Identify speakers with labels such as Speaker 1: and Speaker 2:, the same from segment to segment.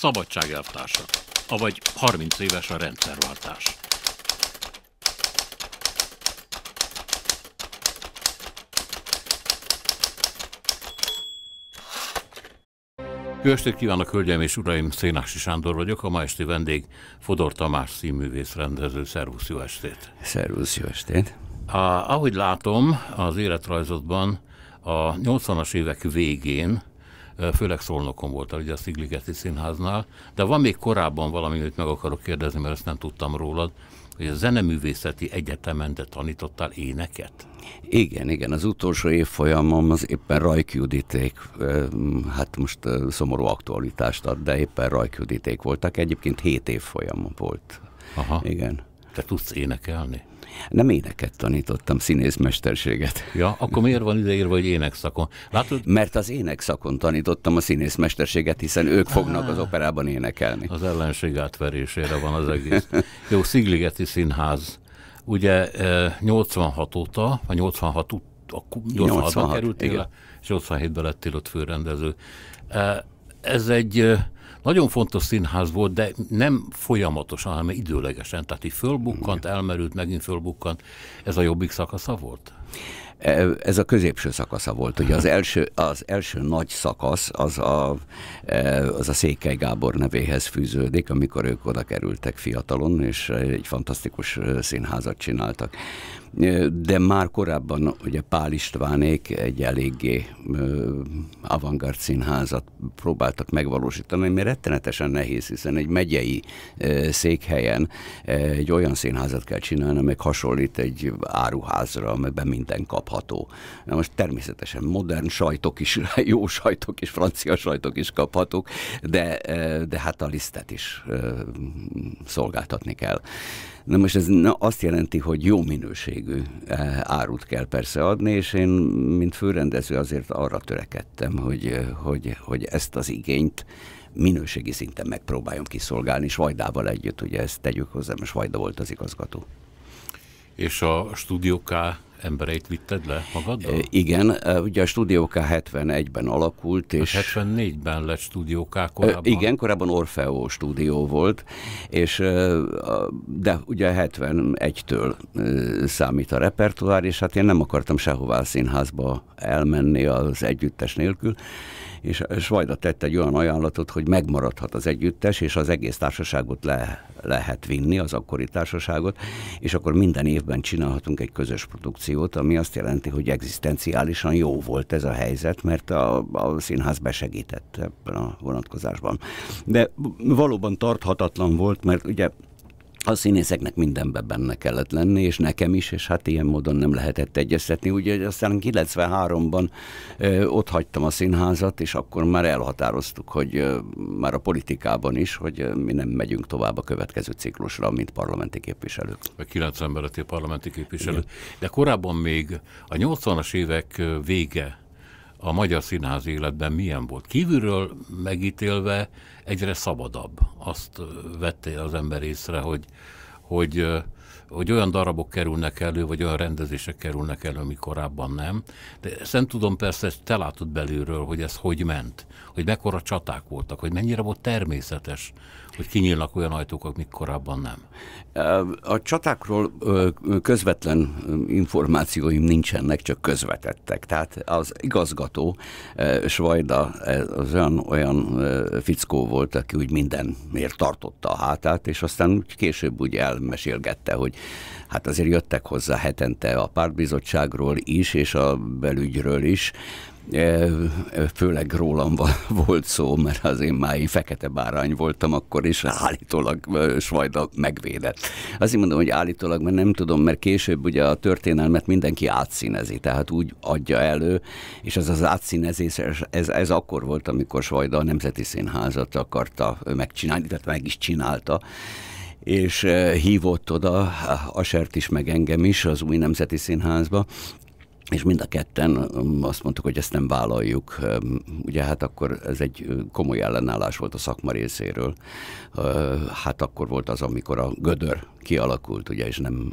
Speaker 1: szabadságelvtársa, avagy 30 éves a rendszerváltás. Jó estét kívánok, hölgyeim és uraim! Szénási Sándor vagyok, a ma esti vendég Fodor Tamás színművész rendező. Szervusz, jó estét!
Speaker 2: Szervusz, jó estét!
Speaker 1: A, ahogy látom, az életrajzodban a 80-as évek végén főleg Szolnokon voltál, ugye a Szigligeti Színháznál, de van még korábban valami, amit meg akarok kérdezni, mert ezt nem tudtam rólad, hogy a Zeneművészeti Egyetemen de tanítottál éneket?
Speaker 2: Igen, igen, az utolsó évfolyamom az éppen Rajk Juditék, hát most szomorú aktualitást ad, de éppen Rajk Juditék voltak, egyébként hét évfolyamom volt. Aha. Igen.
Speaker 1: Te tudsz énekelni?
Speaker 2: Nem éneket tanítottam, színészmesterséget. Ja,
Speaker 1: akkor miért van ideírva, hogy
Speaker 2: énekszakon? Látod? Mert az énekszakon tanítottam a színészmesterséget, hiszen ők fognak az ah.
Speaker 1: operában énekelni. Az ellenség átverésére van az egész. Jó, Szigligeti Színház. Ugye 86 eh, óta, vagy 86 ut- akkor 86-ban kerültél, és 87-ben lettél ott főrendező. Eh, ez egy eh, nagyon fontos színház volt, de nem folyamatosan, hanem időlegesen. Tehát így fölbukkant, elmerült, megint fölbukkant. Ez a jobbik szakasza volt?
Speaker 2: Ez a középső szakasza volt. Ugye az első, az első nagy szakasz az a, e, az a Székely Gábor nevéhez fűződik, amikor ők oda kerültek fiatalon, és egy fantasztikus e, színházat csináltak. E, de már korábban ugye Pál Istvánék egy eléggé avantgard színházat próbáltak megvalósítani, ami rettenetesen nehéz, hiszen egy megyei székhelyen egy olyan színházat kell csinálni, amely hasonlít egy áruházra, amelyben minden kap kapható. Na most természetesen modern sajtok is, jó sajtok is, francia sajtok is kaphatók, de, de hát a lisztet is szolgáltatni kell. Na most ez na, azt jelenti, hogy jó minőségű árut kell persze adni, és én, mint főrendező azért arra törekedtem, hogy, hogy, hogy ezt az igényt minőségi szinten megpróbáljon kiszolgálni, és Vajdával együtt, ugye ezt tegyük hozzá, mert Vajda volt az igazgató.
Speaker 1: És a Studio K embereit vitted le magaddal? E, igen,
Speaker 2: e, ugye a Studio K 71-ben alakult. És... A
Speaker 1: 74-ben lett Studio K e, korábban? Igen, korábban
Speaker 2: Orfeo stúdió volt, és de ugye 71-től számít a repertoár, és hát én nem akartam sehová a színházba elmenni az együttes nélkül, és Svajda tett egy olyan ajánlatot, hogy megmaradhat az együttes, és az egész társaságot le, lehet vinni, az akkori társaságot, és akkor minden évben csinálhatunk egy közös produkciót, ami azt jelenti, hogy egzisztenciálisan jó volt ez a helyzet, mert a, a színház besegített ebben a vonatkozásban. De valóban tarthatatlan volt, mert ugye a színészeknek mindenben benne kellett lenni, és nekem is, és hát ilyen módon nem lehetett egyeztetni. Ugye aztán 93-ban ö, ott hagytam a színházat, és akkor már elhatároztuk, hogy ö, már a politikában is, hogy ö, mi nem megyünk tovább a következő ciklusra, mint parlamenti képviselők.
Speaker 1: A 90 emberetél parlamenti képviselő. Igen. De korábban még a 80-as évek vége a magyar színház életben milyen volt. Kívülről megítélve egyre szabadabb. Azt vette az ember észre, hogy, hogy, hogy olyan darabok kerülnek elő, vagy olyan rendezések kerülnek elő, ami korábban nem. De ezt nem tudom persze, ezt te látod belülről, hogy ez hogy ment, hogy mekkora csaták voltak, hogy mennyire volt természetes, hogy kinyílnak olyan ajtók, amik korábban nem? A csatákról
Speaker 2: közvetlen információim nincsenek, csak közvetettek. Tehát az igazgató, Svajda, e, az olyan, olyan fickó volt, aki úgy mindenért tartotta a hátát, és aztán úgy később úgy elmesélgette, hogy hát azért jöttek hozzá hetente a pártbizottságról is, és a belügyről is, főleg rólam volt szó, mert az én már én fekete bárány voltam akkor, és állítólag Svajda megvédett. Azért mondom, hogy állítólag, mert nem tudom, mert később ugye a történelmet mindenki átszínezi, tehát úgy adja elő, és az az átszínezés, ez, ez akkor volt, amikor Svajda a Nemzeti Színházat akarta megcsinálni, tehát meg is csinálta, és hívott oda Asert is, meg engem is az új Nemzeti Színházba, és mind a ketten um, azt mondtuk, hogy ezt nem vállaljuk. Um, ugye hát akkor ez egy komoly ellenállás volt a szakma részéről. Uh, hát akkor volt az, amikor a gödör kialakult, ugye, és nem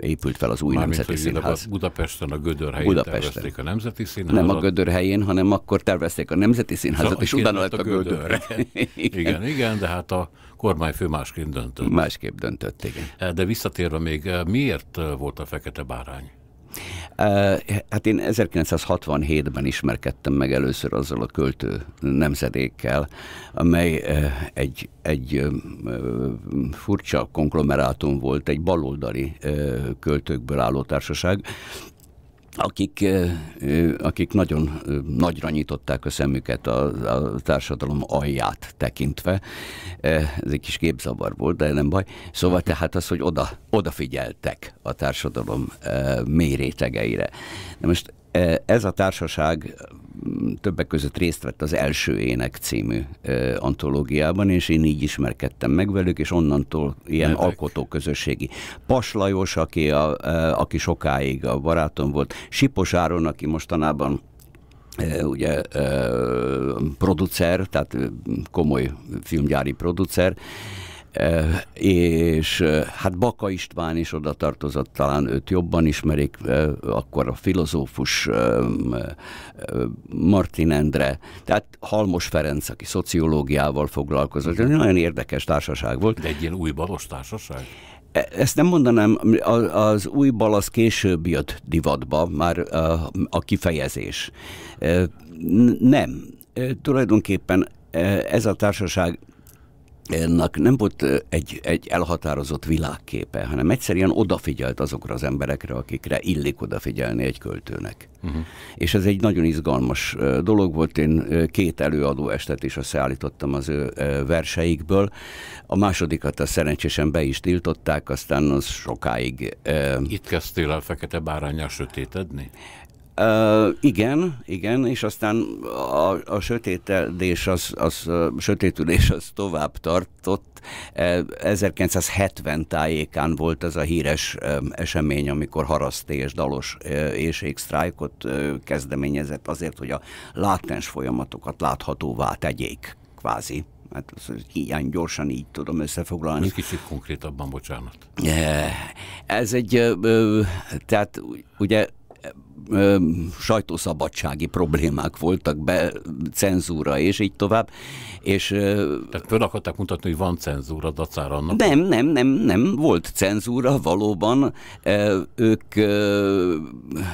Speaker 2: épült fel az új Mármint, Nemzeti Színház. A Budapesten a Gödör helyén Budapesten. tervezték a Nemzeti Színházat. Nem a Gödör helyén, hanem akkor tervezték a Nemzeti Színházat, szóval és utána lett a, a Gödör. gödör. igen. igen,
Speaker 1: igen, de hát a kormányfő másképp döntött. Másképp
Speaker 2: döntött, igen.
Speaker 1: De visszatérve még, miért volt a Fekete Bárány?
Speaker 2: Hát én 1967-ben ismerkedtem meg először azzal a költő nemzedékkel, amely egy, egy furcsa konglomerátum volt, egy baloldali költőkből álló társaság, akik, akik nagyon nagyra nyitották a szemüket a, a társadalom alját tekintve. Ez egy kis képzavar volt, de nem baj. Szóval tehát az, hogy oda, odafigyeltek a társadalom mély rétegeire. De most ez a társaság többek között részt vett az első ének című ö, antológiában, és én így ismerkedtem meg velük, és onnantól ilyen Nevek. közösségi. Pas Lajos, aki, a, ö, aki sokáig a barátom volt, Sipos Áron, aki mostanában ugye producer, tehát komoly filmgyári producer, Eh, és eh, hát Baka István is oda tartozott, talán őt jobban ismerik, eh, akkor a filozófus Martin Endre, tehát Halmos Ferenc, aki szociológiával foglalkozott, egy nagyon érdekes társaság volt. De egy
Speaker 1: ilyen új balos társaság?
Speaker 2: E, ezt nem mondanám, az új balasz később jött divatba, már a kifejezés. Nem, tulajdonképpen ez a társaság ennek nem volt egy, egy elhatározott világképe, hanem egyszerűen odafigyelt azokra az emberekre, akikre illik odafigyelni egy költőnek. Uh-huh. És ez egy nagyon izgalmas dolog volt. Én két előadó estet is összeállítottam az ő verseikből. A másodikat a szerencsésen be is tiltották, aztán az sokáig...
Speaker 1: Itt kezdtél el fekete bárányjal sötétedni?
Speaker 2: Uh, igen, igen, és aztán a, a sötétedés, az, az, a sötétülés az tovább tartott. 1970 tájékán volt ez a híres esemény, amikor Haraszté és Dalos éjségsztrájkot kezdeményezett azért, hogy a látens folyamatokat láthatóvá tegyék, kvázi hát az, az gyorsan így tudom összefoglalni. Egy
Speaker 1: kicsit konkrétabban, bocsánat.
Speaker 2: Ez egy, tehát ugye ö, sajtószabadsági problémák voltak, be, cenzúra és így tovább. És, ö, Tehát föl
Speaker 1: akarták mutatni, hogy van cenzúra dacára annak? Nem,
Speaker 2: nem, nem, nem. Volt cenzúra, valóban ö, ők ö,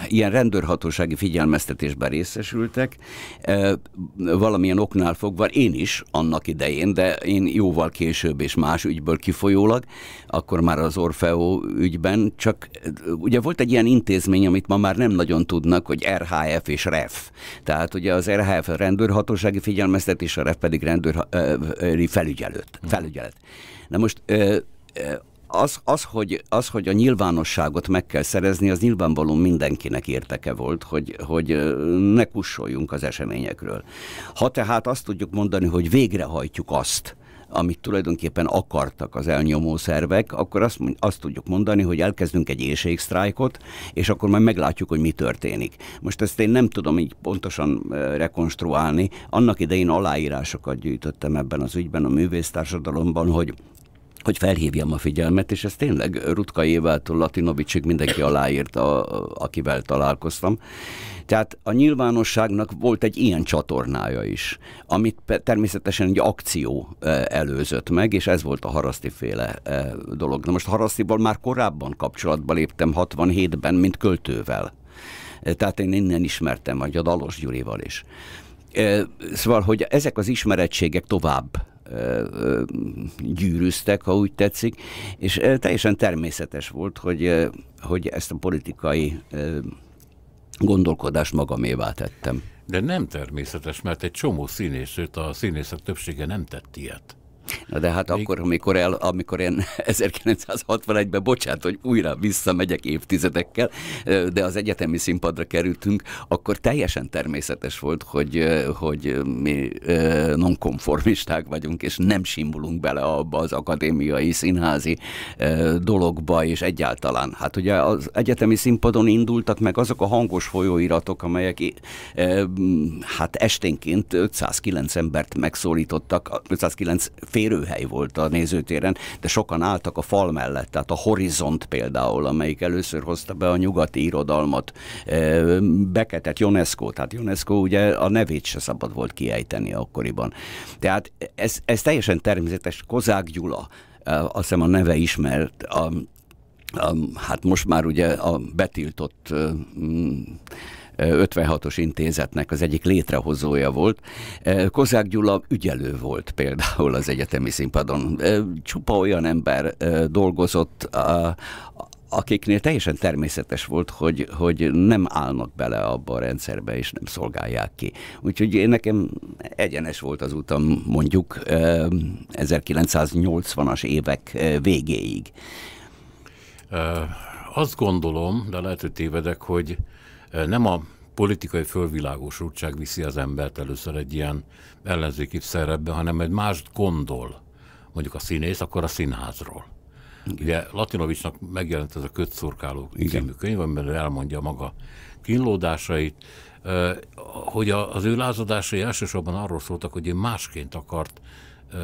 Speaker 2: ilyen rendőrhatósági figyelmeztetésben részesültek, ö, valamilyen oknál fogva, én is annak idején, de én jóval később és más ügyből kifolyólag, akkor már az Orfeo ügyben, csak ugye volt egy ilyen intézmény, amit ma már nem nagyon nagyon tudnak, hogy RHF és REF. Tehát ugye az RHF rendőrhatósági figyelmeztetés, a REF pedig rendőri felügyelőt, hm. felügyelet. Na most az, az, hogy, az, hogy a nyilvánosságot meg kell szerezni, az nyilvánvaló mindenkinek érteke volt, hogy, hogy ne kussoljunk az eseményekről. Ha tehát azt tudjuk mondani, hogy végrehajtjuk azt, amit tulajdonképpen akartak az elnyomó szervek, akkor azt, azt tudjuk mondani, hogy elkezdünk egy éjségsztrájkot, és akkor majd meglátjuk, hogy mi történik. Most ezt én nem tudom így pontosan rekonstruálni. Annak idején aláírásokat gyűjtöttem ebben az ügyben a művésztársadalomban, hogy hogy felhívjam a figyelmet, és ez tényleg Rutka Évától Latinovicsig mindenki aláírta, akivel találkoztam. Tehát a nyilvánosságnak volt egy ilyen csatornája is, amit természetesen egy akció e, előzött meg, és ez volt a haraszti féle e, dolog. Na most harasztiból már korábban kapcsolatba léptem 67-ben, mint költővel. E, tehát én innen ismertem, vagy a Dalos Gyurival is. Szóval, hogy ezek az ismerettségek tovább gyűrűztek, ha úgy tetszik, és teljesen természetes volt, hogy, hogy ezt a politikai gondolkodást magamévá tettem.
Speaker 1: De nem természetes, mert egy csomó színészőt a színészek többsége nem tett ilyet.
Speaker 2: Na de hát Még... akkor, amikor, el, amikor én 1961-ben, bocsánat, hogy újra visszamegyek évtizedekkel, de az egyetemi színpadra kerültünk, akkor teljesen természetes volt, hogy, hogy mi nonkonformisták vagyunk, és nem simulunk bele abba az akadémiai, színházi dologba, és egyáltalán. Hát ugye az egyetemi színpadon indultak meg azok a hangos folyóiratok, amelyek hát esténként 509 embert megszólítottak, 509 férőhely volt a nézőtéren, de sokan álltak a fal mellett, tehát a Horizont például, amelyik először hozta be a nyugati irodalmat, e, beketett UNESCO, tehát UNESCO ugye a nevét se szabad volt kiejteni akkoriban. Tehát ez, ez teljesen természetes. Kozák Gyula, e, azt hiszem a neve ismert, a, a, hát most már ugye a betiltott e, 56-os intézetnek az egyik létrehozója volt. E, Kozák Gyula ügyelő volt például az egyetemi színpadon. E, csupa olyan ember e, dolgozott, a, akiknél teljesen természetes volt, hogy, hogy nem állnak bele abba a rendszerbe, és nem szolgálják ki. Úgyhogy én nekem egyenes volt az utam mondjuk 1980-as évek végéig.
Speaker 1: Azt gondolom, de lehet, hogy tévedek, hogy nem a politikai fölvilágosultság viszi az embert először egy ilyen ellenzéki szerepbe, hanem egy mást gondol, mondjuk a színész, akkor a színházról. Igen. Ugye Latinovicsnak megjelent ez a Kötszurkáló című könyv, amiben elmondja maga kínlódásait, hogy az ő lázadásai elsősorban arról szóltak, hogy ő másként akart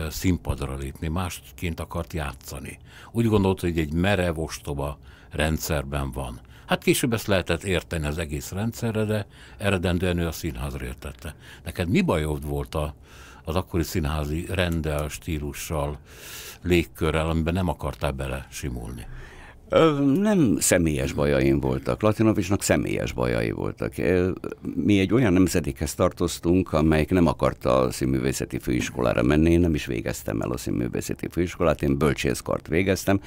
Speaker 1: színpadra lépni, másként akart játszani. Úgy gondolt, hogy egy merev, ostoba rendszerben van. Hát később ezt lehetett érteni az egész rendszerre, de eredendően ő a színházra értette. Neked mi bajod volt a, az akkori színházi rendel, stílussal, légkörrel, amiben nem akartál bele simulni? Nem
Speaker 2: személyes bajaim voltak. Latinovicsnak személyes bajai voltak. Mi egy olyan nemzedékhez tartoztunk, amelyik nem akarta a színművészeti főiskolára menni. Én nem is végeztem el a színművészeti főiskolát, én bölcsészkart végeztem,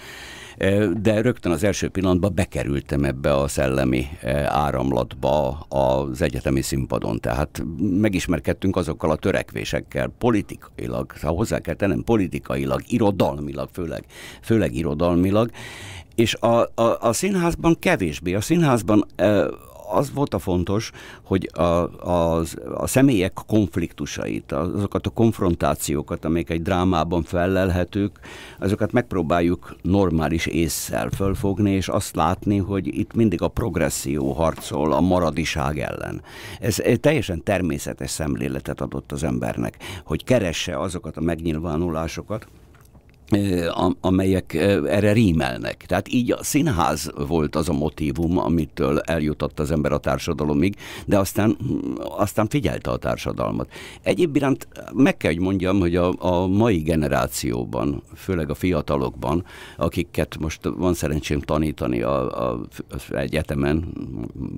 Speaker 2: de rögtön az első pillanatban bekerültem ebbe a szellemi áramlatba az egyetemi színpadon. Tehát megismerkedtünk azokkal a törekvésekkel, politikailag, ha hozzá kell tennem, politikailag, irodalmilag, főleg, főleg irodalmilag, és a, a, a színházban kevésbé. A színházban az volt a fontos, hogy a, a, a személyek konfliktusait, azokat a konfrontációkat, amelyek egy drámában fellelhetők, azokat megpróbáljuk normális észszel fölfogni, és azt látni, hogy itt mindig a progresszió harcol a maradiság ellen. Ez, ez teljesen természetes szemléletet adott az embernek, hogy keresse azokat a megnyilvánulásokat, amelyek erre rímelnek. Tehát így a színház volt az a motívum, amitől eljutott az ember a társadalomig, de aztán, aztán figyelte a társadalmat. Egyéb iránt meg kell, hogy mondjam, hogy a, a mai generációban, főleg a fiatalokban, akiket most van szerencsém tanítani a, a, az egyetemen,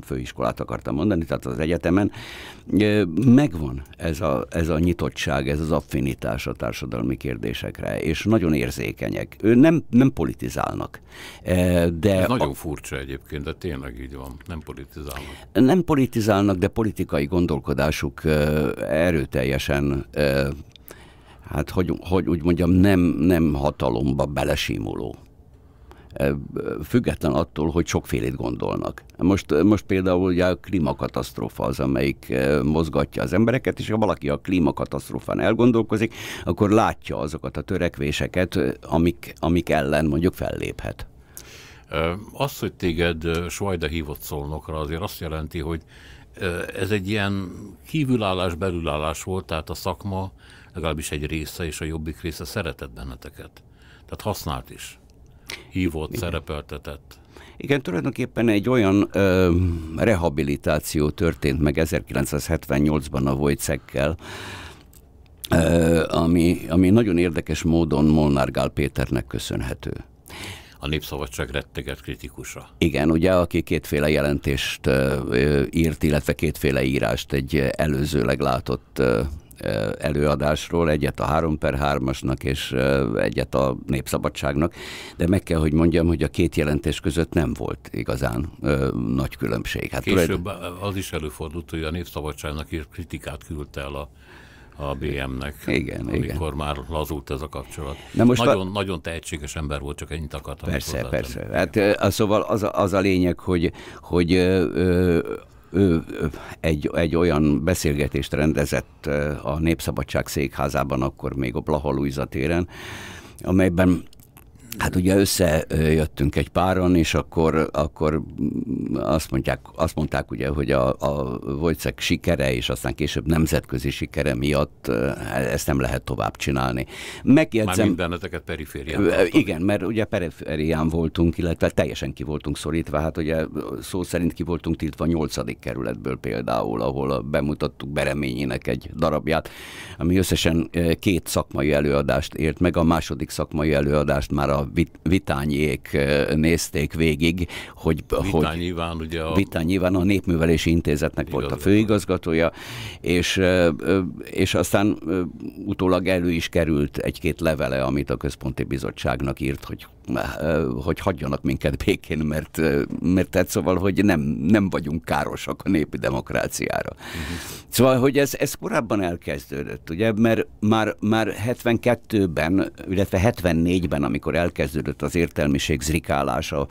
Speaker 2: főiskolát akartam mondani, tehát az egyetemen, megvan ez a, ez a nyitottság, ez az affinitás a társadalmi kérdésekre, és nagyon érzékenyek. Ő nem, nem politizálnak. E, de Ez a... nagyon
Speaker 1: furcsa egyébként, de tényleg így van. Nem politizálnak.
Speaker 2: Nem politizálnak, de politikai gondolkodásuk e, erőteljesen e, hát hogy, hogy úgy mondjam, nem, nem hatalomba belesimuló független attól, hogy sokfélét gondolnak. Most, most például ugye a klímakatasztrófa az, amelyik mozgatja az embereket, és ha valaki a klímakatasztrófán elgondolkozik, akkor látja azokat a törekvéseket, amik, amik ellen mondjuk felléphet.
Speaker 1: Az, hogy téged Svajda hívott szolnokra, azért azt jelenti, hogy ez egy ilyen kívülállás, belülállás volt, tehát a szakma legalábbis egy része és a jobbik része szeretett benneteket. Tehát használt is hívott, Igen. szerepeltetett.
Speaker 2: Igen, tulajdonképpen egy olyan ö, rehabilitáció történt meg 1978-ban a Vojcekkel, ami, ami nagyon érdekes módon Molnár Gál Péternek köszönhető
Speaker 1: a Népszabadság retteget kritikusa.
Speaker 2: Igen, ugye, aki kétféle jelentést írt, illetve kétféle írást egy előzőleg látott előadásról, egyet a 3 per 3-asnak és egyet a Népszabadságnak, de meg kell, hogy mondjam, hogy a két jelentés között nem volt igazán nagy különbség. Hát Később
Speaker 1: tulajdon... az is előfordult, hogy a Népszabadságnak is kritikát küldte el a a BM-nek. Igen, amikor igen. már lazult ez a kapcsolat. Na most nagyon, a... nagyon tehetséges ember volt, csak ennyit akartam. Persze, persze.
Speaker 2: Hát, szóval az a, az a lényeg, hogy, hogy ő egy, egy olyan beszélgetést rendezett a Népszabadság székházában, akkor még a Blaha téren, amelyben Hát ugye összejöttünk egy páron, és akkor, akkor azt, mondják, azt mondták ugye, hogy a, a Vojcek sikere, és aztán később nemzetközi sikere miatt eh, ezt nem lehet tovább csinálni. Megjegyzem, Már
Speaker 1: mindeneteket periférián. Tartani. Igen,
Speaker 2: mert ugye periférián voltunk, illetve teljesen ki voltunk szorítva, hát ugye szó szerint ki voltunk tiltva a nyolcadik kerületből például, ahol bemutattuk Bereményének egy darabját, ami összesen eh, két szakmai előadást ért meg, a második szakmai előadást már a vitányék nézték végig, hogy... Vitány hogy, Iván, ugye a... Vitány Iván a Népművelési Intézetnek Igazgató. volt a főigazgatója, és, és aztán utólag elő is került egy-két levele, amit a Központi Bizottságnak írt, hogy hogy hagyjanak minket békén, mert, mert tehát szóval, hogy nem, nem vagyunk károsak a népi demokráciára. Uh-huh. Szóval, hogy ez, ez korábban elkezdődött, ugye, mert már, már 72-ben, illetve 74-ben, amikor el elkezdődött az értelmiség zrikálása,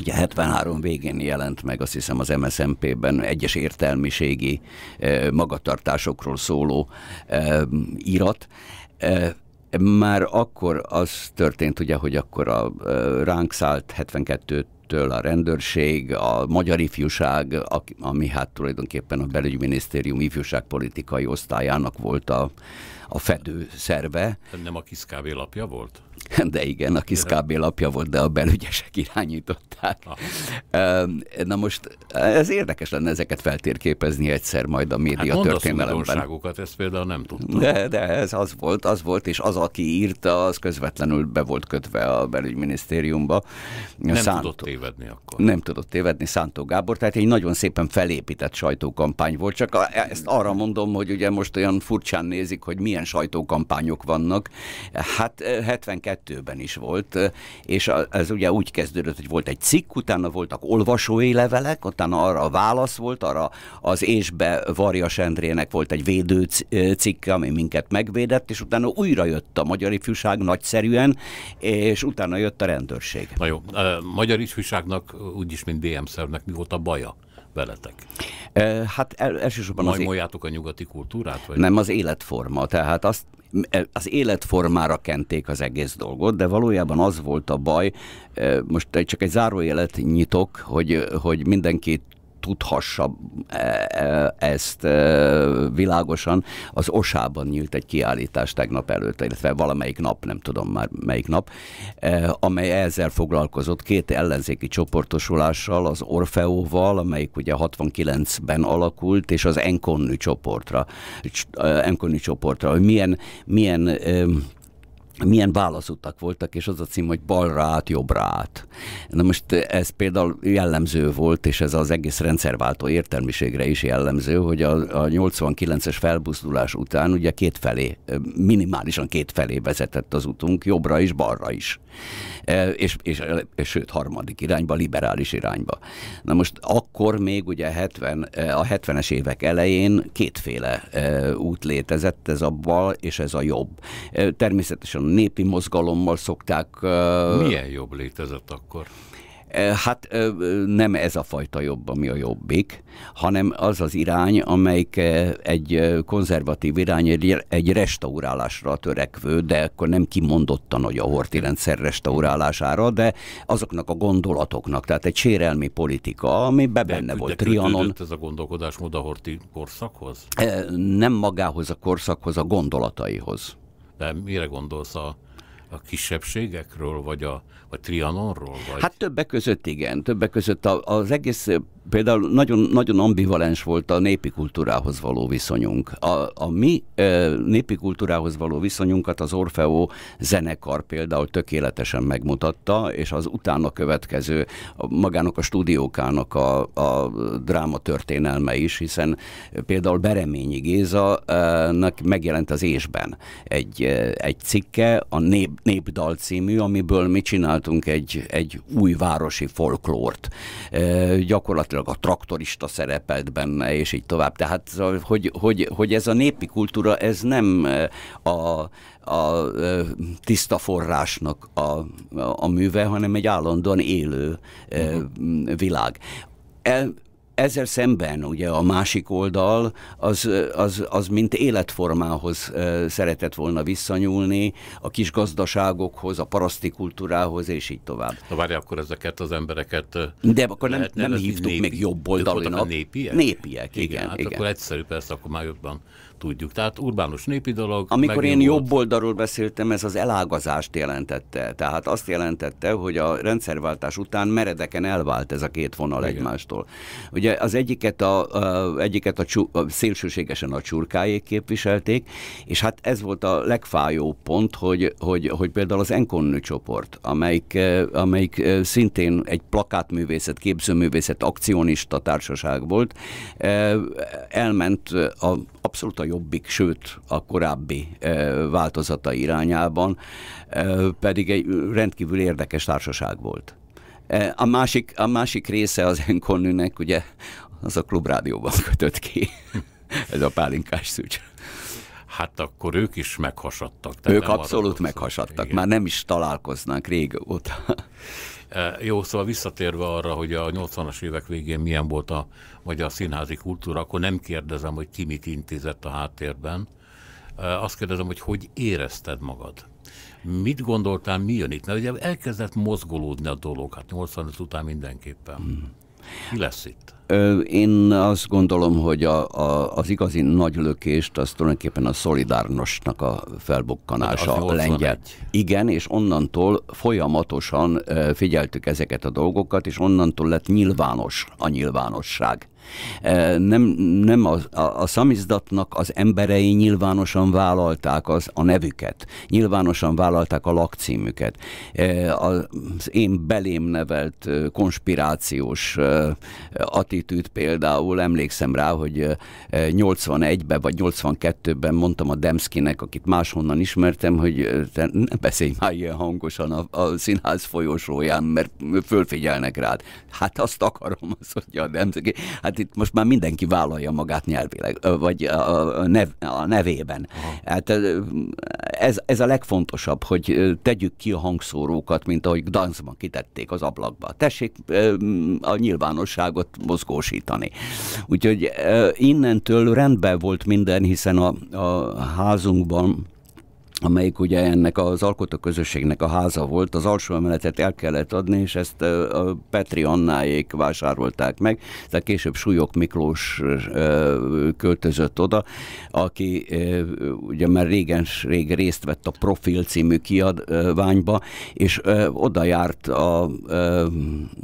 Speaker 2: Ugye 73 végén jelent meg, azt hiszem az MSZMP-ben egyes értelmiségi magatartásokról szóló irat. már akkor az történt, ugye, hogy akkor a ránk szállt 72 től a rendőrség, a magyar ifjúság, ami hát tulajdonképpen a belügyminisztérium ifjúságpolitikai osztályának volt a, a fedő szerve.
Speaker 1: Nem a Kiszkávé lapja volt?
Speaker 2: De igen, a kis KB lapja volt, de a belügyesek irányították. Na most ez érdekes lenne ezeket feltérképezni egyszer majd a média hát történelemben.
Speaker 1: ezt például nem tudtam. De, de ez az volt, az volt, és az, aki
Speaker 2: írta, az közvetlenül be volt kötve a belügyminisztériumba. Nem Szántó, tudott
Speaker 1: tévedni akkor.
Speaker 2: Nem tudott tévedni Szántó Gábor, tehát egy nagyon szépen felépített sajtókampány volt, csak ezt arra mondom, hogy ugye most olyan furcsán nézik, hogy milyen sajtókampányok vannak. Hát 72 2002 ben is volt, és ez ugye úgy kezdődött, hogy volt egy cikk, utána voltak olvasói levelek, utána arra válasz volt, arra az ésbe Varjas Sendrének volt egy védő cikk, ami minket megvédett, és utána újra jött a Magyar Ifjúság nagyszerűen, és utána jött a rendőrség. Na jó,
Speaker 1: a Magyar Ifjúságnak úgyis, mint DM-szervnek mi volt a baja? veletek? E, hát el, elsősorban... Majmoljátok az... a nyugati kultúrát? Vagy? Nem, az
Speaker 2: életforma. Tehát azt az életformára kenték az egész dolgot, de valójában az volt a baj, most csak egy zárójelet nyitok, hogy, hogy mindenki tudhassa e, e, ezt e, világosan. Az Osában nyílt egy kiállítás tegnap előtt, illetve valamelyik nap, nem tudom már melyik nap, amely ezzel foglalkozott két ellenzéki csoportosulással, az Orfeóval, amelyik ugye 69-ben alakult, és az Enkonnű csoportra, Enkonnű csoportra, hogy milyen, milyen milyen válaszutak voltak, és az a cím, hogy balra át, jobbra át. Na most eh, ez például jellemző volt, és ez az egész rendszerváltó értelmiségre is jellemző, hogy a, a 89-es felbuzdulás után ugye kétfelé, eh, minimálisan kétfelé vezetett az utunk, jobbra is, balra is. E, és, és, és sőt, harmadik irányba, liberális irányba. Na most akkor még ugye 70, a 70-es évek elején kétféle út létezett, ez a bal és ez a jobb. Természetesen népi mozgalommal szokták... Milyen
Speaker 1: jobb létezett akkor?
Speaker 2: Hát nem ez a fajta jobb, ami a jobbik, hanem az az irány, amelyik egy konzervatív irány, egy restaurálásra törekvő, de akkor nem kimondottan, hogy a horti rendszer restaurálására, de azoknak a gondolatoknak, tehát egy sérelmi politika, ami be de, benne de volt. Trianon.
Speaker 1: ez a gondolkodásmód a horti korszakhoz?
Speaker 2: Nem magához a korszakhoz, a gondolataihoz.
Speaker 1: De mire gondolsz a, a kisebbségekről, vagy a, a Trianonról? Vagy? Hát többek
Speaker 2: között igen, többek között az egész például nagyon, nagyon ambivalens volt a népi kultúrához való viszonyunk. A, a mi e, népi kultúrához való viszonyunkat az Orfeó zenekar például tökéletesen megmutatta, és az utána következő a, magának a stúdiókának a, a dráma történelme is, hiszen például Bereményi géza e, megjelent az Ésben egy, egy cikke, a Nép, Népdal című, amiből mi csináltunk egy, egy új városi folklórt. E, gyakorlatilag gyakorlatilag a traktorista szerepelt benne, és így tovább. Tehát, szóval, hogy, hogy, hogy ez a népi kultúra, ez nem eh, a, a eh, tiszta forrásnak a, a műve, hanem egy állandóan élő uh-huh. világ. El, ezzel szemben ugye a másik oldal az, az, az mint életformához szeretett volna visszanyúlni, a kis gazdaságokhoz, a paraszti kultúrához, és így tovább.
Speaker 1: Na várj, akkor ezeket az embereket
Speaker 2: De akkor nem, nem hívtuk népi, még jobb oldalinak. Népiek? Népiek, igen. igen, hát igen. akkor egyszerű
Speaker 1: persze, akkor már jobban tudjuk. Tehát urbánus népi dolog. Amikor én volt. jobb
Speaker 2: oldalról beszéltem, ez az elágazást jelentette. Tehát azt jelentette, hogy a rendszerváltás után meredeken elvált ez a két vonal Igen. egymástól. Ugye az egyiket a, a, egyiket a, csu, a szélsőségesen a csurkájék képviselték, és hát ez volt a legfájóbb pont, hogy, hogy, hogy például az Enkonnő csoport, amelyik, e, amelyik e, szintén egy plakátművészet, képzőművészet, akcionista társaság volt, e, elment a, abszolút a jobbik, sőt a korábbi e, változata irányában, e, pedig egy rendkívül érdekes társaság volt. E, a másik, a másik része az Enkonnűnek, ugye, az a klubrádióban kötött ki. Ez a pálinkás szücs. Hát akkor ők is meghasadtak. Ők abszolút meghasadtak, igen. már nem is találkoznak régóta.
Speaker 1: Eh, jó, szóval visszatérve arra, hogy a 80-as évek végén milyen volt a magyar színházi kultúra, akkor nem kérdezem, hogy ki mit intézett a háttérben. Eh, azt kérdezem, hogy hogy érezted magad? Mit gondoltál, mi jön itt? Mert ugye elkezdett mozgolódni a dolog, hát 85 után mindenképpen. Hmm. Mi lesz itt?
Speaker 2: Én azt gondolom, hogy a, a, az igazi nagy lökést az tulajdonképpen a szolidárnosnak a hát felbukkanása a lengyel. Igen, és onnantól folyamatosan figyeltük ezeket a dolgokat, és onnantól lett nyilvános a nyilvánosság. Nem, nem a, a, a szamizdatnak az emberei nyilvánosan vállalták az, a nevüket, nyilvánosan vállalták a lakcímüket. Az én belém nevelt konspirációs ati attitűd például, emlékszem rá, hogy 81-ben vagy 82-ben mondtam a Demszkinek, akit máshonnan ismertem, hogy te ne beszélj már ilyen hangosan a, a színház folyosóján, mert fölfigyelnek rád. Hát azt akarom, azt mondja a Demszki. Hát itt most már mindenki vállalja magát nyelvileg, vagy a, nev, a nevében. Aha. Hát ez, ez a legfontosabb, hogy tegyük ki a hangszórókat, mint ahogy Gdanszban kitették az ablakba. Tessék a nyilvánosságot mozgó mozgósítani. Úgyhogy innentől rendben volt minden, hiszen a, a házunkban amelyik ugye ennek az alkotóközösségnek a háza volt, az alsó emeletet el kellett adni, és ezt a Petri Annáék vásárolták meg, de később Súlyok Miklós költözött oda, aki ugye már régen rég részt vett a Profil című kiadványba, és oda járt a,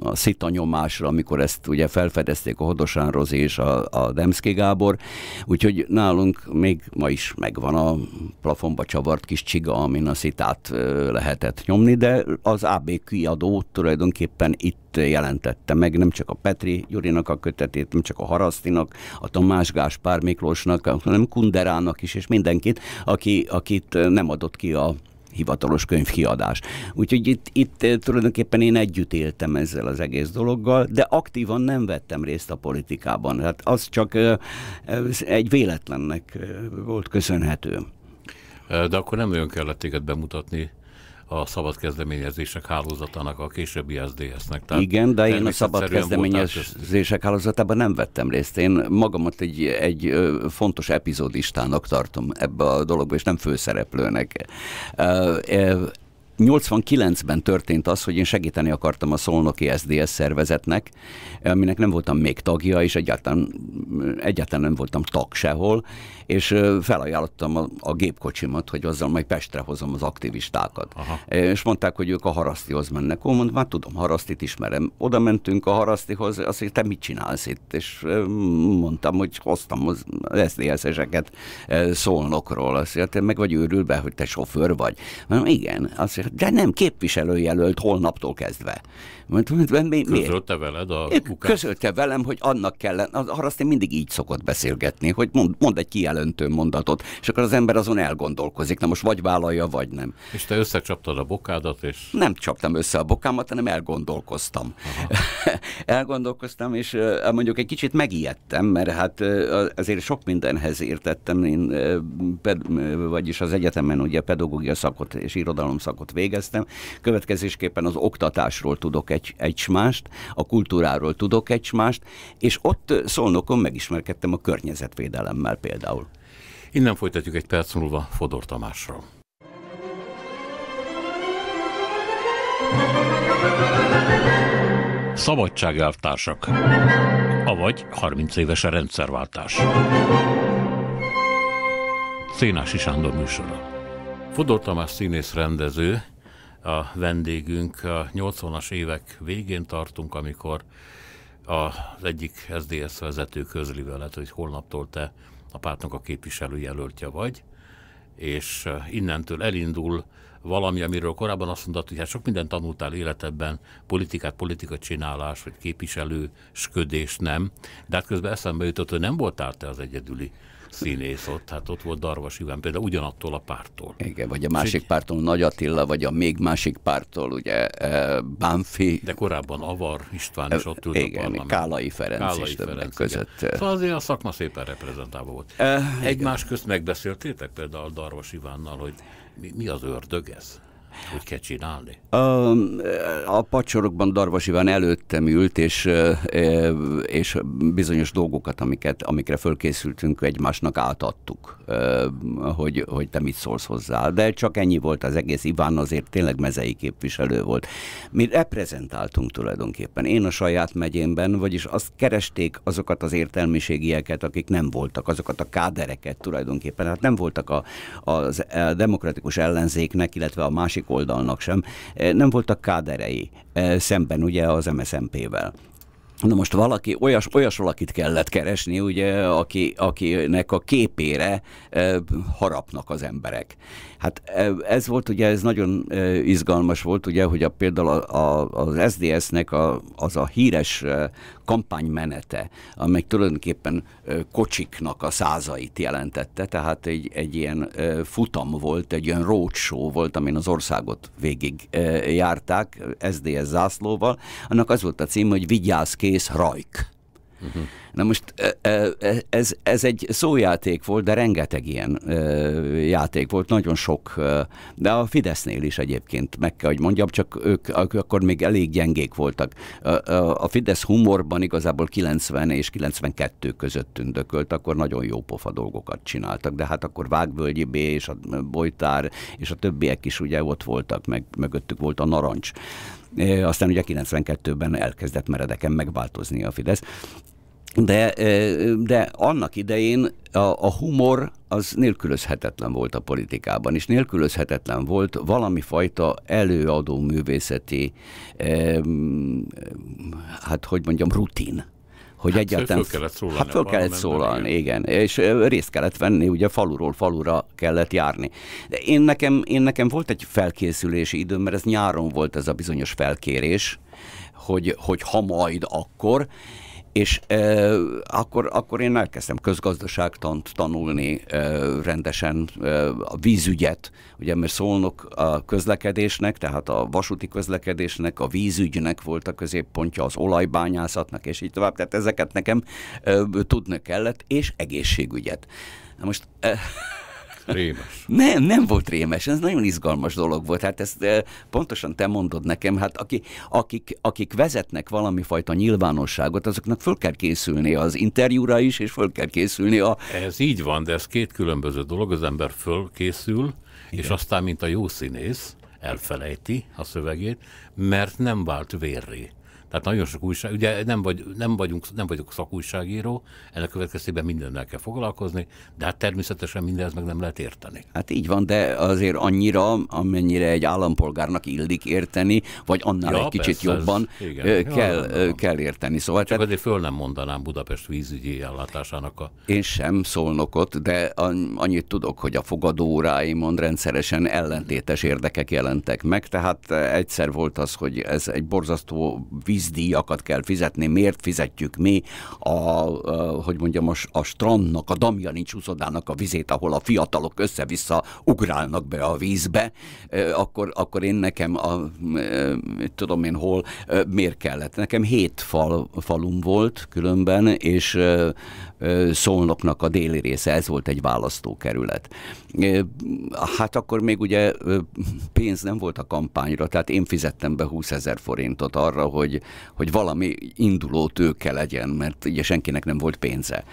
Speaker 2: a szitanyomásra, amikor ezt ugye felfedezték a Hodosán Rozi és a, a Demszki Gábor, úgyhogy nálunk még ma is megvan a plafonba csavart kis csiga, amin a szitát lehetett nyomni, de az AB kiadó tulajdonképpen itt jelentette meg nem csak a Petri Gyurinak a kötetét, nem csak a Harasztinak, a Tomás Gáspár Miklósnak, hanem Kunderának is, és mindenkit, aki, akit nem adott ki a hivatalos könyvkiadás. Úgyhogy itt, itt tulajdonképpen én együtt éltem ezzel az egész dologgal, de aktívan nem vettem részt a politikában. Hát az csak egy véletlennek volt köszönhető.
Speaker 1: Eh, de akkor nem nagyon kellett téged bemutatni a szabad kezdeményezések hálózatának, a későbbi SZDSZ-nek. Tehát Igen, de én a szabad kezdeményezések
Speaker 2: hálózatában nem vettem részt. Én magamat egy, egy fontos epizódistának tartom ebbe a dologba, és nem főszereplőnek. 89-ben történt az, hogy én segíteni akartam a szolnoki SDS szervezetnek, aminek nem voltam még tagja, és egyáltalán, egyáltalán nem voltam tag sehol, és felajánlottam a, a gépkocsimat, hogy azzal majd Pestre hozom az aktivistákat. Aha. És mondták, hogy ők a harasztihoz mennek. Ó, mondom, már hát tudom, harasztit ismerem. Oda mentünk a harasztihoz, azt mondja, te mit csinálsz itt? És mondtam, hogy hoztam az SDS eseket szolnokról. Azt mondja, te meg vagy őrülve, hogy te sofőr vagy. Mondom, igen. Azt de nem képviselőjelölt holnaptól kezdve. mert mi, miért? Közölte
Speaker 1: veled a ukát.
Speaker 2: Közölte velem, hogy annak kellene, az én mindig így szokott beszélgetni, hogy mond, mond egy kijelentő mondatot, és akkor az ember azon elgondolkozik, na most vagy vállalja, vagy nem.
Speaker 1: És te összecsaptad a bokádat, és...
Speaker 2: Nem csaptam össze a bokámat, hanem elgondolkoztam. elgondolkoztam, és mondjuk egy kicsit megijedtem, mert hát azért sok mindenhez értettem, én ped, vagyis az egyetemen ugye pedagógia szakot és irodalom szakot végeztem, következésképpen az oktatásról tudok egy, egy mást, a kultúráról tudok egy mást, és ott Szolnokon megismerkedtem a környezetvédelemmel
Speaker 1: például. Innen folytatjuk egy perc múlva Fodor Tamásra. Szabadságelvtársak, avagy 30 éves a rendszerváltás. Szénási Sándor műsora. Fodor Tamás színész rendező, a vendégünk. A 80-as évek végén tartunk, amikor az egyik SZDSZ vezető közli veled, hogy holnaptól te a pártnak a képviselőjelöltje vagy, és eh, innentől elindul valami, amiről korábban azt mondtad, hogy hát sok mindent tanultál életedben, politikát, politika csinálás, vagy képviselősködés nem, de hát közben eszembe jutott, hogy nem voltál te az egyedüli színész ott, hát ott volt Darvas Iván például ugyanattól a pártól. Igen, vagy a másik
Speaker 2: pártól Nagy Attila, vagy a még másik pártól ugye eh, Bánfi. De korábban Avar István is eh, ott ült igen, a Kálai Ferenc Kálai is Ferenc, között. Igen. Eh. Szóval
Speaker 1: azért a szakma szépen reprezentálva volt. Egymás közt megbeszéltétek például Darvas Ivánnal, hogy mi, mi az ördög ez? Hogy kell csinálni?
Speaker 2: A, a pacsorokban Darvas Iván előttem ült, és, és bizonyos dolgokat, amiket, amikre fölkészültünk, egymásnak átadtuk, hogy, hogy te mit szólsz hozzá. De csak ennyi volt az egész. Iván azért tényleg mezei képviselő volt. Mi reprezentáltunk tulajdonképpen. Én a saját megyémben, vagyis azt keresték azokat az értelmiségieket, akik nem voltak, azokat a kádereket tulajdonképpen. Hát nem voltak a, a demokratikus ellenzéknek, illetve a másik másik oldalnak sem, eh, nem voltak káderei eh, szemben ugye az MSZMP-vel. Na most valaki, olyas, olyas valakit kellett keresni, ugye, aki, akinek a képére eh, harapnak az emberek. Hát e, ez volt ugye, ez nagyon e, izgalmas volt ugye, hogy a például a, a, az sds nek a, az a híres e, kampánymenete, amely tulajdonképpen kocsiknak a százait jelentette, tehát egy, egy ilyen futam volt, egy ilyen roadshow volt, amin az országot végig járták, SZDSZ zászlóval, annak az volt a cím, hogy Vigyázz kész rajk. Uh-huh. Na most e, e, e, ez, ez egy szójáték volt, de rengeteg ilyen játék volt, nagyon sok, de a Fidesznél is egyébként, meg kell, hogy mondjam, csak ők akkor még elég gyengék voltak. A Fidesz humorban igazából 90 és 92 között tündökölt, akkor nagyon jó pofa dolgokat csináltak, de hát akkor Vágvölgyi B és a Bojtár és a többiek is ugye ott voltak, meg mögöttük volt a Narancs aztán ugye 92-ben elkezdett meredeken megváltozni a Fidesz de, de annak idején a, a humor az nélkülözhetetlen volt a politikában, és nélkülözhetetlen volt valami fajta előadó művészeti, eh, hát hogy mondjam, rutin hogy hát egyáltalán... Föl kellett szólalni. Hát föl kellett szólalni, igen. igen. És részt kellett venni, ugye faluról falura kellett járni. De én nekem, én nekem volt egy felkészülési időm, mert ez nyáron volt ez a bizonyos felkérés, hogy, hogy ha majd akkor, és e, akkor, akkor én elkezdtem közgazdaságtant tanulni e, rendesen, e, a vízügyet, ugye mert szólnok a közlekedésnek, tehát a vasúti közlekedésnek, a vízügynek volt a középpontja, az olajbányászatnak, és így tovább, tehát ezeket nekem e, tudni kellett, és egészségügyet. Na most...
Speaker 1: E, Rémes.
Speaker 2: Nem, nem volt rémes, ez nagyon izgalmas dolog volt. Hát ezt pontosan te mondod nekem, hát aki, akik, akik vezetnek valami fajta nyilvánosságot, azoknak föl kell készülni az interjúra is, és föl kell
Speaker 1: készülni a... Ez így van, de ez két különböző dolog, az ember fölkészül, Igen. és aztán, mint a jó színész, elfelejti a szövegét, mert nem vált vérré. Tehát nagyon sok újság, ugye nem, vagy, nem, vagyunk, nem vagyok szakújságíró, ennek következtében mindennel kell foglalkozni, de hát természetesen mindez meg nem lehet érteni.
Speaker 2: Hát így van, de azért annyira, amennyire egy állampolgárnak illik érteni, vagy annál ja, egy kicsit persze, jobban ez, igen. kell, ja, nem, kell
Speaker 1: érteni. Szóval Csak tehát... azért föl nem mondanám Budapest vízügyi ellátásának a...
Speaker 2: Én sem szolnokot, de annyit tudok, hogy a fogadóóráimon rendszeresen ellentétes érdekek jelentek meg, tehát egyszer volt az, hogy ez egy borzasztó víz vízdíjakat kell fizetni, miért fizetjük mi a, a hogy mondjam, a, a strandnak, a Damjanics úszodának a vizét, ahol a fiatalok össze-vissza ugrálnak be a vízbe, akkor, akkor én nekem a, tudom én hol, miért kellett. Nekem hét fal, falum volt különben, és Szolnoknak a déli része, ez volt egy választókerület. Hát akkor még ugye pénz nem volt a kampányra, tehát én fizettem be 20 ezer forintot arra, hogy, hogy valami induló tőke legyen, mert ugye senkinek nem volt pénze.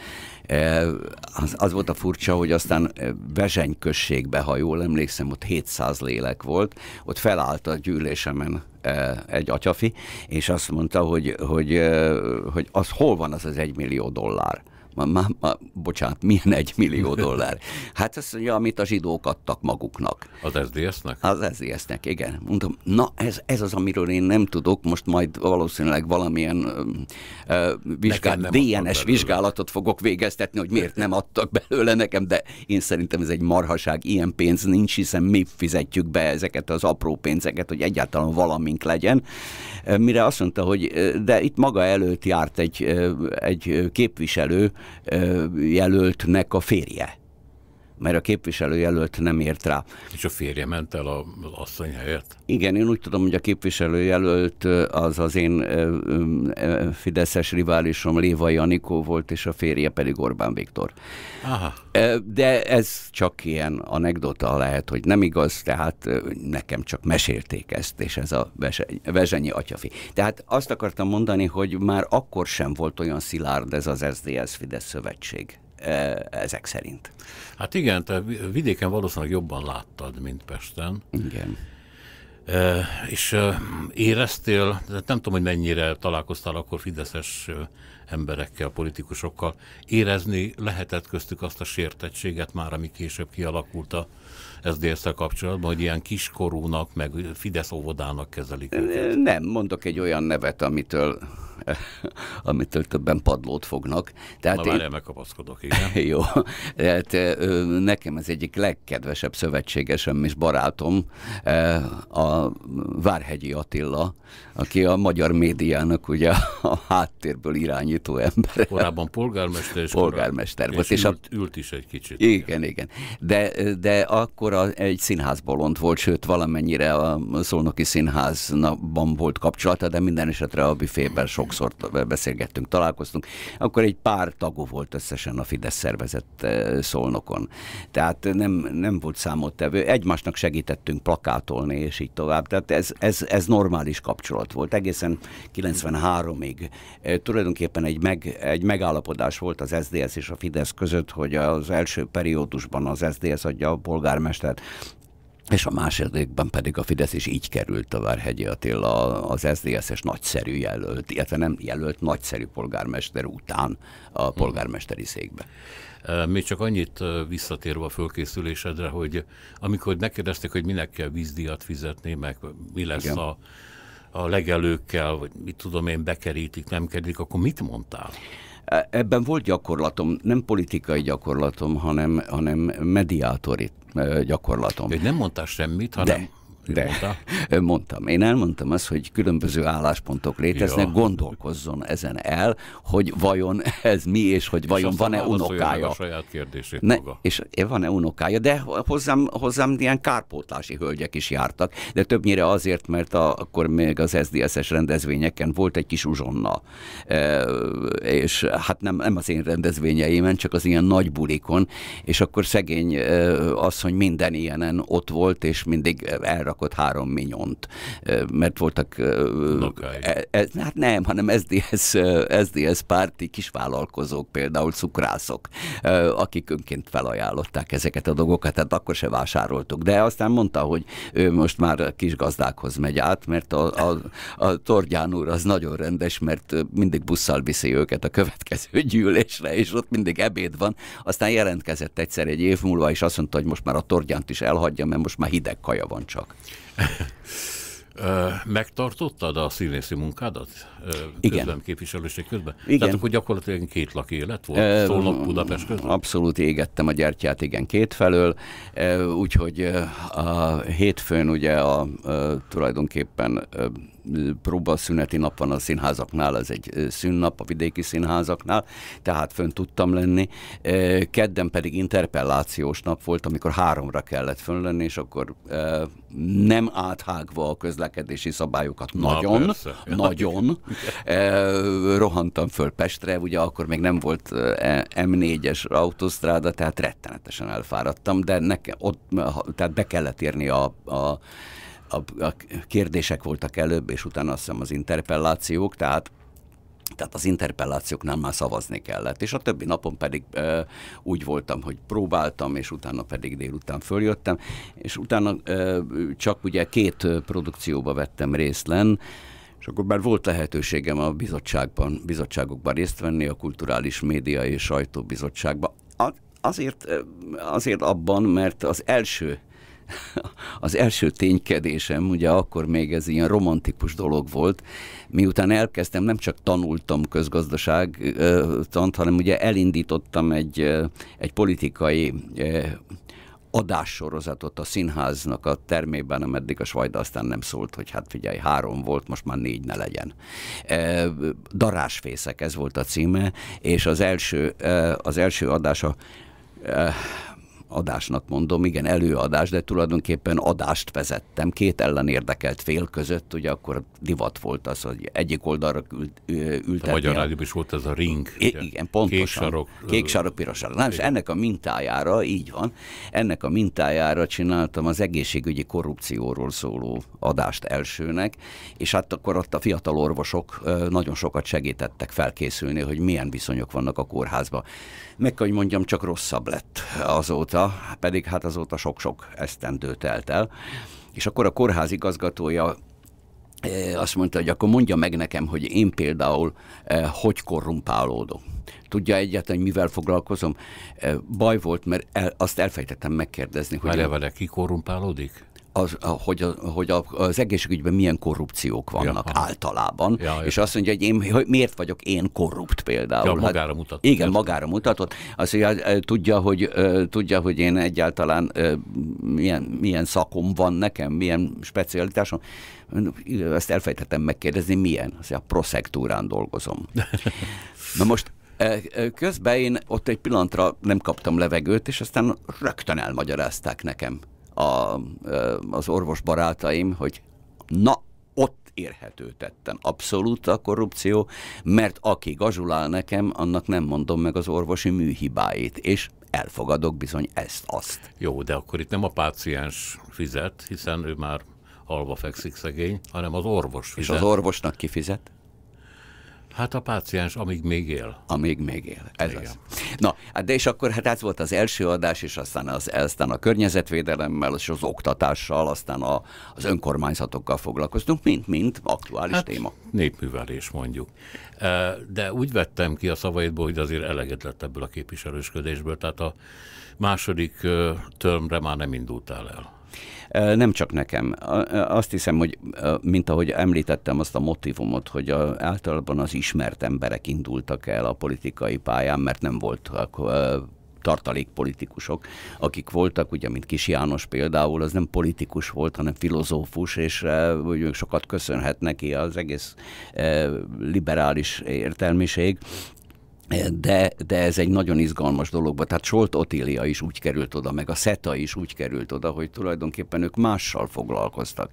Speaker 2: Az, az volt a furcsa, hogy aztán Vezseny községbe, ha jól emlékszem, ott 700 lélek volt, ott felállt a gyűlésemen egy atyafi, és azt mondta, hogy, hogy, hogy az hol van az az egymillió dollár ma, ma, ma, bocsánat, milyen egy millió dollár? Hát ez, mondja, amit a zsidók adtak maguknak.
Speaker 1: Az SZDSZ-nek?
Speaker 2: Az SZDSZ-nek, igen. Mondom, na ez, ez az, amiről én nem tudok, most majd valószínűleg valamilyen uh, vizsgál, DNS vizsgálatot fogok végeztetni, hogy miért nem adtak belőle nekem, de én szerintem ez egy marhaság, ilyen pénz nincs, hiszen mi fizetjük be ezeket az apró pénzeket, hogy egyáltalán valamink legyen. Mire azt mondta, hogy de itt maga előtt járt egy, egy képviselő, jelöltnek a férje mert a képviselőjelölt nem ért rá.
Speaker 1: És a férje ment el az asszony helyett?
Speaker 2: Igen, én úgy tudom, hogy a képviselőjelölt eh, az az én eh, mm, eh, fideszes riválisom Léva Janikó volt, és a férje pedig Orbán Viktor. Aha. De ez csak ilyen anekdota lehet, hogy nem igaz, tehát nekem csak mesélték ezt, és ez a vezenyi atyafi. Tehát azt akartam mondani, hogy már akkor sem volt olyan szilárd ez az SZDSZ-Fidesz szövetség. E, ezek szerint.
Speaker 1: Hát igen, te vidéken valószínűleg jobban láttad, mint Pesten. Igen. E, és e, éreztél, nem tudom, hogy mennyire találkoztál akkor fideszes e, emberekkel, politikusokkal, érezni lehetett köztük azt a sértettséget már, ami később kialakult a szdsz kapcsolatban, hogy ilyen kiskorúnak, meg Fidesz óvodának kezelik őket? Nem,
Speaker 2: mondok egy olyan nevet, amitől amitől többen padlót fognak. Tehát Na várjál, megkapaszkodok, igen. Jó, tehát nekem ez egyik legkedvesebb szövetségesem és barátom, a Várhegyi Attila, aki a magyar médiának ugye a háttérből irányító ember. Korábban polgármester és polgármester volt. És, és ült, a...
Speaker 1: ült is egy kicsit.
Speaker 2: Igen, igen. igen. De, de akkor a, egy színházbolond volt, sőt valamennyire a Szolnoki Színházban volt kapcsolata, de minden esetre a büfében sok sokszor beszélgettünk, találkoztunk, akkor egy pár tagú volt összesen a Fidesz szervezett e, szolnokon. Tehát nem, nem volt számottevő. Egymásnak segítettünk plakátolni, és így tovább. Tehát ez, ez, ez normális kapcsolat volt. Egészen 93-ig e, tulajdonképpen egy, meg, egy megállapodás volt az SZDSZ és a Fidesz között, hogy az első periódusban az SZDSZ adja a polgármestert, és a másodikban pedig a Fidesz is így került a Várhegyi Attila az SZDSZ-es nagyszerű jelölt, illetve nem jelölt, nagyszerű polgármester után a hmm. polgármesteri székbe.
Speaker 1: Még csak annyit visszatérve a fölkészülésedre, hogy amikor megkérdezték, hogy minek kell vízdíjat fizetni, meg mi lesz Igen. a, a legelőkkel, vagy mit tudom én, bekerítik, nem kerítik, akkor mit mondtál?
Speaker 2: E, ebben volt gyakorlatom, nem politikai gyakorlatom, hanem, hanem mediátori e, gyakorlatom. Ő nem mondtál semmit, hanem... De de, mondta? mondtam. Én elmondtam azt, hogy különböző álláspontok léteznek, Jó. gondolkozzon ezen el, hogy vajon ez mi, és hogy vajon van-e unokája. A saját kérdését ne, maga. És eh, van-e unokája, de hozzám, hozzám ilyen kárpótlási hölgyek is jártak, de többnyire azért, mert a, akkor még az SZDSZ-es rendezvényeken volt egy kis uzsonna, e, és hát nem, nem az én rendezvényeimen, csak az ilyen nagy bulikon, és akkor szegény e, eh, az, hogy minden ilyenen ott volt, és mindig erre rakott három minyont, mert voltak... Lokai. E, ez, hát nem, hanem SDS, SDS párti kisvállalkozók, például cukrászok, akik önként felajánlották ezeket a dolgokat, tehát akkor se vásároltuk. De aztán mondta, hogy ő most már kis gazdákhoz megy át, mert a, a, a Torgyán úr az nagyon rendes, mert mindig busszal viszi őket a következő gyűlésre, és ott mindig ebéd van. Aztán jelentkezett egyszer egy év múlva, és azt mondta, hogy most már a Torgyánt is elhagyja, mert most már hideg kaja van csak.
Speaker 1: Megtartottad a színészi munkádat? Igen. Közben, képviselőség közben? Igen. Tehát akkor gyakorlatilag két laki élet volt? E, Szolnok,
Speaker 2: Budapest közben? Abszolút égettem a gyertyát, igen, két felől, úgyhogy a hétfőn ugye a, a tulajdonképpen szüneti nap van a színházaknál, az egy szünnap a vidéki színházaknál, tehát fönn tudtam lenni. Kedden pedig interpellációs nap volt, amikor háromra kellett fönn lenni, és akkor nem áthágva a közlekedési szabályokat Na, nagyon, persze. nagyon, rohantam föl Pestre, ugye akkor még nem volt e, M4-es autósztráda, tehát rettenetesen elfáradtam, de nekem ott, tehát be kellett érni a, a a, a kérdések voltak előbb, és utána azt hiszem az interpellációk, tehát tehát az interpellációknál már szavazni kellett, és a többi napon pedig ö, úgy voltam, hogy próbáltam, és utána pedig délután följöttem, és utána ö, csak ugye két produkcióba vettem részt len, és akkor már volt lehetőségem a bizottságban, bizottságokban részt venni, a Kulturális Média és Sajtóbizottságban. Azért, azért abban, mert az első az első ténykedésem, ugye akkor még ez ilyen romantikus dolog volt, miután elkezdtem, nem csak tanultam közgazdaságtant, hanem ugye elindítottam egy, egy politikai adássorozatot a színháznak a termében, ameddig a Svajda aztán nem szólt, hogy hát figyelj, három volt, most már négy ne legyen. darásfészek, ez volt a címe, és az első, az első adása adásnak mondom, igen, előadás, de tulajdonképpen adást vezettem két ellenérdekelt fél között, ugye akkor divat volt az, hogy egyik oldalra ült, ültetni. A Magyar Rádióban
Speaker 1: is volt ez a ring. I- igen,
Speaker 2: pontosan. Kék sarok. Kék sarok, piros sarok. Nem, és ennek a mintájára, így van, ennek a mintájára csináltam az egészségügyi korrupcióról szóló adást elsőnek, és hát akkor ott a fiatal orvosok nagyon sokat segítettek felkészülni, hogy milyen viszonyok vannak a kórházban. Meg kell, hogy mondjam, csak rosszabb lett azóta, vissza, pedig hát azóta sok-sok esztendő telt el. És akkor a kórház igazgatója eh, azt mondta, hogy akkor mondja meg nekem, hogy én például eh, hogy korrumpálódok. Tudja egyáltalán, mivel foglalkozom? Eh, baj volt, mert el, azt elfejtettem megkérdezni. Hogy várj,
Speaker 1: ki korrumpálódik?
Speaker 2: az, hogy, a, hogy a, az egészségügyben milyen korrupciók vannak ja, általában, ja, és ja. azt mondja, hogy én hogy miért vagyok én korrupt például. Ja, hát magára hát, mutatott. Igen, magára mutatott. Azt mondja, eh, tudja, hogy, eh, tudja, hogy én egyáltalán eh, milyen, milyen szakom van nekem, milyen specialitásom. Ezt elfejtettem megkérdezni, milyen. Azt mondja, a proszektúrán dolgozom. Na most közben én ott egy pillantra nem kaptam levegőt, és aztán rögtön elmagyarázták nekem, a, az orvos barátaim, hogy na, ott érhető tetten. Abszolút a korrupció, mert aki gazsulál nekem, annak nem mondom meg az orvosi műhibáit, és elfogadok bizony
Speaker 1: ezt-azt. Jó, de akkor itt nem a páciens fizet, hiszen ő már alva fekszik szegény, hanem az orvos fizet. És az
Speaker 2: orvosnak kifizet?
Speaker 1: Hát a páciens, amíg még él. Amíg még él, ez Igen. az. Na, hát de és akkor hát ez volt az első
Speaker 2: adás, és aztán, az, aztán a környezetvédelemmel, és az oktatással, aztán a, az
Speaker 1: önkormányzatokkal foglalkoztunk, mint-mint aktuális hát, téma. népművelés mondjuk. De úgy vettem ki a szavaidból, hogy azért eleget lett ebből a képviselősködésből, tehát a második tömre már nem indultál el.
Speaker 2: Nem csak nekem. Azt hiszem, hogy mint ahogy említettem azt a motivumot, hogy a, általában az ismert emberek indultak el a politikai pályán, mert nem voltak tartalékpolitikusok, akik voltak, ugye, mint Kis János például, az nem politikus volt, hanem filozófus, és hogy uh, sokat köszönhet neki az egész uh, liberális értelmiség, de, de ez egy nagyon izgalmas volt. Tehát Solt Otília is úgy került oda, meg a Szeta is úgy került oda, hogy tulajdonképpen ők mással foglalkoztak.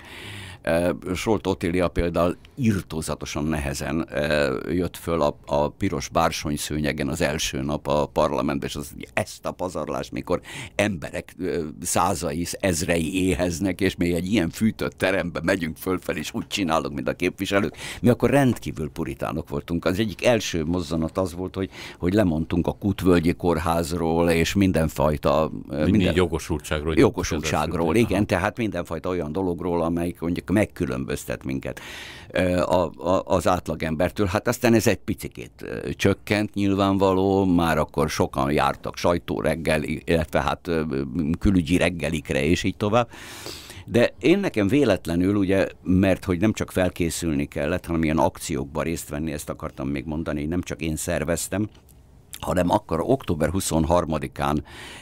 Speaker 2: Solt Otília például irtózatosan nehezen jött föl a, a piros bársony szőnyegen az első nap a parlamentben, és az, ezt a pazarlást, mikor emberek százai, ezrei éheznek, és mi egy ilyen fűtött terembe megyünk fölfel, és úgy csinálunk, mint a képviselők. Mi akkor rendkívül puritánok voltunk. Az egyik első mozzanat az volt, hogy, hogy lemondtunk a Kutvölgyi Kórházról, és mindenfajta... Minden, minden
Speaker 1: jogosultságról. Jogosultságról, igen,
Speaker 2: tehát mindenfajta olyan dologról, amelyik mondjuk megkülönböztet minket a, a, az átlagembertől. Hát aztán ez egy picikét csökkent nyilvánvaló, már akkor sokan jártak reggel, illetve hát külügyi reggelikre és így tovább. De én nekem véletlenül, ugye, mert hogy nem csak felkészülni kellett, hanem ilyen akciókba részt venni, ezt akartam még mondani, nem csak én szerveztem, hanem akkor október 23-án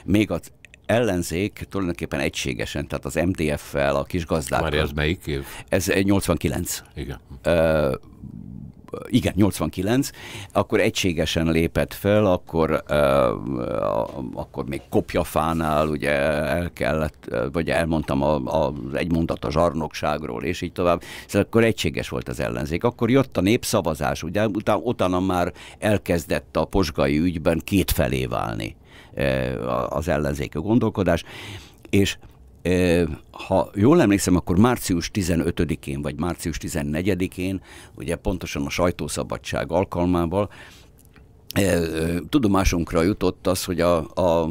Speaker 2: még az ellenzék tulajdonképpen egységesen, tehát az MDF-fel, a kis gazdákkal. Már ez melyik év? Ez 89. Igen. Ö, igen, 89, akkor egységesen lépett fel, akkor, uh, akkor még kopjafánál ugye el kellett, vagy elmondtam a, a, egy mondat a zsarnokságról, és így tovább. Szóval akkor egységes volt az ellenzék. Akkor jött a népszavazás, ugye utána, utána már elkezdett a posgai ügyben kétfelé válni az ellenzéki gondolkodás, és ha jól emlékszem, akkor március 15-én vagy március 14-én, ugye pontosan a sajtószabadság alkalmával, tudomásunkra jutott az, hogy a, a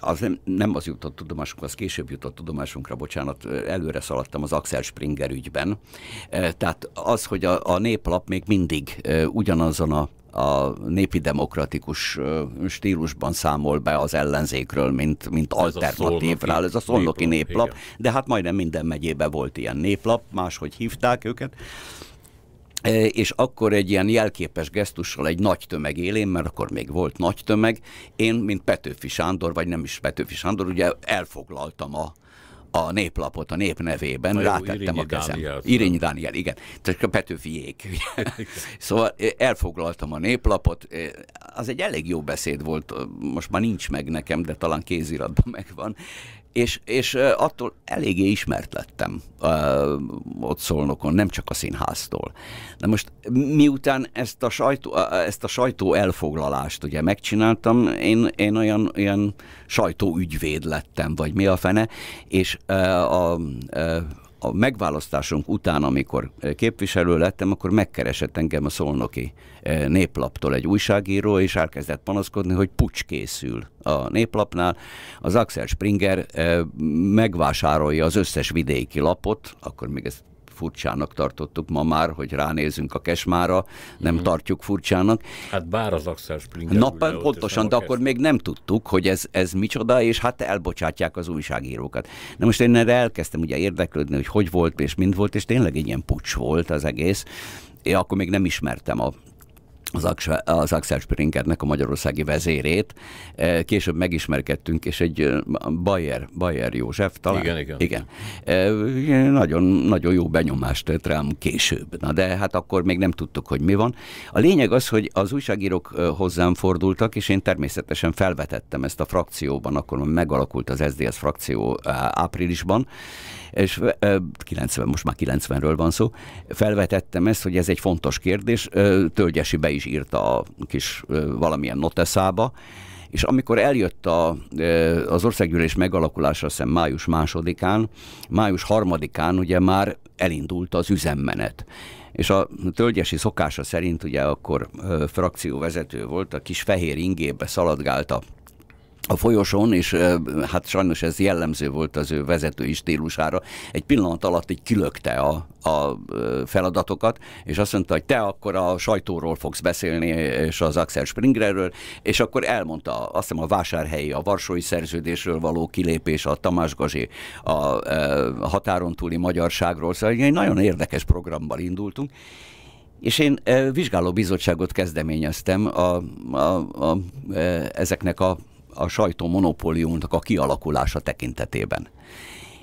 Speaker 2: az nem, nem az jutott tudomásunkra, az később jutott tudomásunkra, bocsánat, előre szaladtam az Axel Springer ügyben. Tehát az, hogy a, a néplap még mindig ugyanazon a a népi demokratikus stílusban számol be az ellenzékről, mint, mint ez alternatívra. ez a szolnoki néplap, néplap de hát majdnem minden megyében volt ilyen néplap, máshogy hívták őket és akkor egy ilyen jelképes gesztussal egy nagy tömeg élén, mert akkor még volt nagy tömeg, én, mint Petőfi Sándor, vagy nem is Petőfi Sándor, ugye elfoglaltam a, a néplapot a nép nevében, Na rátettem jó, a kezem. Dániel, Dániel, igen. Tehát a Petőfiék. szóval elfoglaltam a néplapot. Az egy elég jó beszéd volt, most már nincs meg nekem, de talán kéziratban megvan és, és attól eléggé ismert lettem uh, ott Szolnokon, nem csak a színháztól. Na most miután ezt a sajtó, ezt a sajtó elfoglalást ugye megcsináltam, én, én olyan, olyan sajtóügyvéd lettem, vagy mi a fene, és uh, a, a a megválasztásunk után, amikor eh, képviselő lettem, akkor megkeresett engem a szolnoki eh, néplaptól egy újságíró, és elkezdett panaszkodni, hogy pucs készül a néplapnál. Az Axel Springer eh, megvásárolja az összes vidéki lapot, akkor még ezt furcsának tartottuk ma már, hogy ránézünk a kesmára, nem mm-hmm. tartjuk furcsának.
Speaker 1: Hát bár az Axel Springer. Na, pontosan, de akkor még
Speaker 2: nem tudtuk, hogy ez, ez micsoda, és hát elbocsátják az újságírókat. Na most én erre elkezdtem ugye érdeklődni, hogy hogy volt és mind volt, és tényleg egy ilyen pucs volt az egész. Én akkor még nem ismertem a, az Axel Springernek a magyarországi vezérét. E, később megismerkedtünk, és egy e, Bayer, Bayer József talán. Igen, igen. igen. igen. E, nagyon, nagyon jó benyomást tett rám később. Na de hát akkor még nem tudtuk, hogy mi van. A lényeg az, hogy az újságírók hozzám fordultak, és én természetesen felvetettem ezt a frakcióban, akkor megalakult az SZDSZ frakció áprilisban, és 90, most már 90-ről van szó, felvetettem ezt, hogy ez egy fontos kérdés, Tölgyesi be is írta a kis valamilyen noteszába, és amikor eljött a, az országgyűlés megalakulása, szem május másodikán, május harmadikán ugye már elindult az üzemmenet. És a tölgyesi szokása szerint ugye akkor frakcióvezető volt, a kis fehér ingébe szaladgálta a folyosón, és hát sajnos ez jellemző volt az ő vezetői stílusára, egy pillanat alatt így kilökte a, a feladatokat, és azt mondta, hogy te akkor a sajtóról fogsz beszélni, és az Axel Springerről, és akkor elmondta azt hiszem a vásárhelyi, a Varsói Szerződésről való kilépés, a Tamás Gazsi, a, a határon túli magyarságról, szóval egy nagyon érdekes programmal indultunk, és én vizsgálóbizottságot kezdeményeztem a, a, a, ezeknek a a sajtó monopóliumnak a kialakulása tekintetében.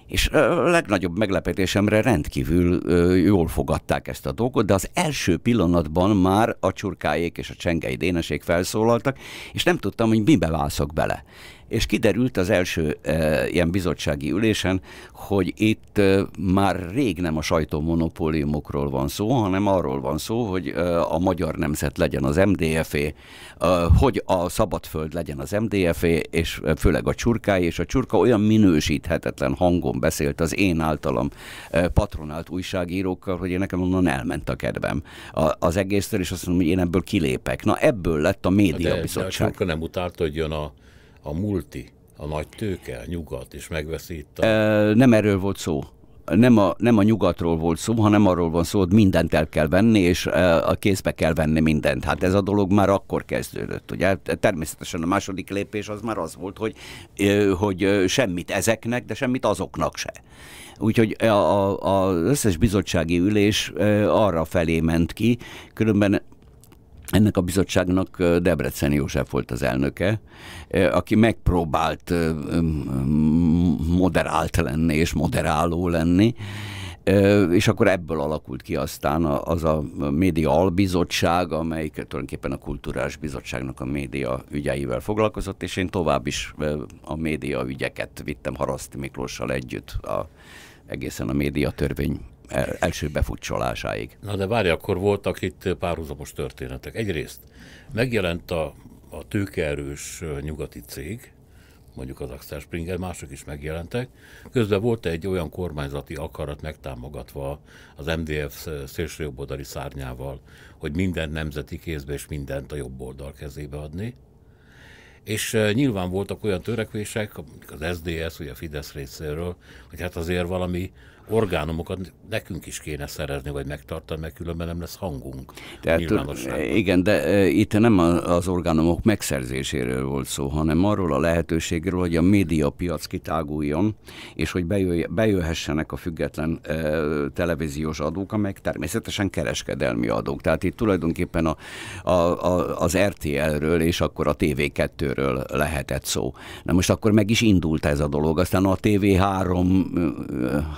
Speaker 2: És a legnagyobb meglepetésemre rendkívül jól fogadták ezt a dolgot, de az első pillanatban már a csurkáék és a csengei dénesék felszólaltak, és nem tudtam, hogy mibe válszok bele és kiderült az első e, ilyen bizottsági ülésen, hogy itt e, már rég nem a sajtómonopóliumokról van szó, hanem arról van szó, hogy e, a magyar nemzet legyen az MDF-é, e, e, hogy a szabadföld legyen az MDF-é, e, és e, főleg a csurkái, és a csurka olyan minősíthetetlen hangon beszélt az én általam e, patronált újságírókkal, hogy én nekem onnan elment a kedvem a, az
Speaker 1: egésztől, és azt mondom, hogy én ebből kilépek. Na ebből lett a média De, de a csurka nem utálta, hogy jön a a multi, a nagy tőke, a nyugat is megveszi itt
Speaker 2: a... nem erről volt szó nem a, nem a nyugatról volt szó, hanem arról van szó, hogy mindent el kell venni, és a kézbe kell venni mindent. Hát ez a dolog már akkor kezdődött, ugye? Természetesen a második lépés az már az volt, hogy, hogy semmit ezeknek, de semmit azoknak se. Úgyhogy az összes bizottsági ülés arra felé ment ki, különben ennek a bizottságnak Debrecen József volt az elnöke, aki megpróbált moderált lenni és moderáló lenni, és akkor ebből alakult ki aztán az a média albizottság, amelyik tulajdonképpen a kulturális bizottságnak a média ügyeivel foglalkozott, és én tovább is a média ügyeket vittem Haraszti Miklóssal együtt a, egészen a média törvény első befutcsolásáig.
Speaker 1: Na de várj, akkor voltak itt párhuzamos történetek. Egyrészt megjelent a, a tőkeerős nyugati cég, mondjuk az Axel Springer, mások is megjelentek. Közben volt egy olyan kormányzati akarat megtámogatva az MDF szélsőjobboldali szárnyával, hogy minden nemzeti kézbe és mindent a jobb oldal kezébe adni. És nyilván voltak olyan törekvések, az SDS, vagy a Fidesz részéről, hogy hát azért valami orgánumokat nekünk is kéne szerezni, vagy megtartani, mert különben nem lesz hangunk Tehát,
Speaker 2: Igen, de itt nem az orgánumok megszerzéséről volt szó, hanem arról a lehetőségről, hogy a médiapiac kitáguljon, és hogy bejöhessenek a független televíziós adók, amelyek természetesen kereskedelmi adók. Tehát itt tulajdonképpen a, a, a, az RTL-ről és akkor a TV2-ről lehetett szó. Na most akkor meg is indult ez a dolog, aztán a TV3,